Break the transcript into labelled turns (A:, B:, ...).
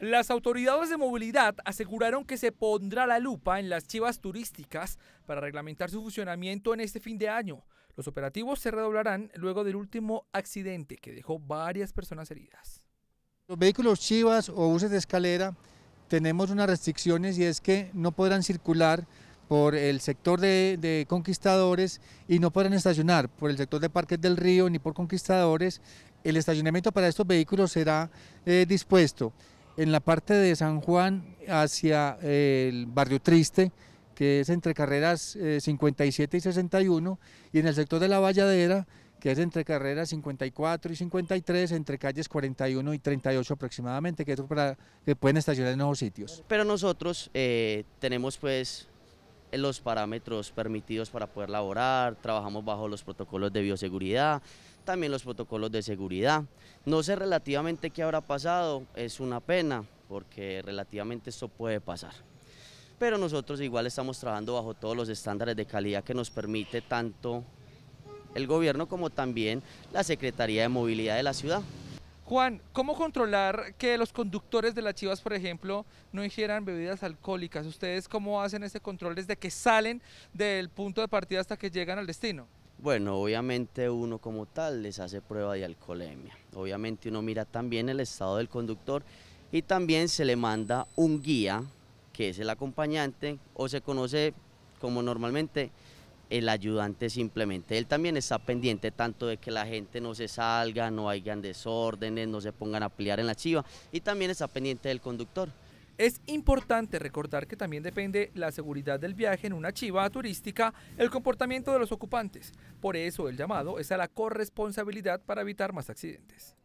A: Las autoridades de movilidad aseguraron que se pondrá la lupa en las chivas turísticas para reglamentar su funcionamiento en este fin de año. Los operativos se redoblarán luego del último accidente que dejó varias personas heridas.
B: Los vehículos chivas o buses de escalera tenemos unas restricciones y es que no podrán circular por el sector de, conquistadores y no podrán estacionar por el sector de Parques del Río ni por conquistadores. El estacionamiento para estos vehículos será eh, dispuesto en la parte de San Juan hacia eh, el barrio Triste, que es entre carreras 57 eh, y 61, y en el sector de la Valladera, que es entre carreras 54 y 53, entre calles 41 y 38 aproximadamente, que, es para, que pueden estacionar en nuevos sitios.
C: Pero nosotros eh, tenemos pues los parámetros permitidos para poder laborar, trabajamos bajo los protocolos de bioseguridad, también los protocolos de seguridad. No sé relativamente qué habrá pasado, es una pena, porque relativamente esto puede pasar. Pero nosotros igual estamos trabajando bajo todos los estándares de calidad que nos permite tanto el gobierno como también la Secretaría de Movilidad de la ciudad. Juan, ¿cómo controlar que los conductores
A: de las chivas, por ejemplo, no ingieran bebidas alcohólicas? ¿Ustedes cómo hacen ese control desde que salen del punto de partida hasta que llegan al destino?
C: Bueno, obviamente uno como tal les hace prueba de alcoholemia. Obviamente uno mira también el estado del conductor y también se le manda un guía, que es el acompañante, o se conoce como normalmente el ayudante simplemente, él también está pendiente tanto de que la gente no se salga, no hayan desórdenes, no se pongan a pelear en la chiva y también está pendiente del conductor. Es importante recordar que también depende la seguridad del viaje en una
A: chiva turística, el comportamiento de los ocupantes. Por eso el llamado es a la corresponsabilidad para evitar más accidentes.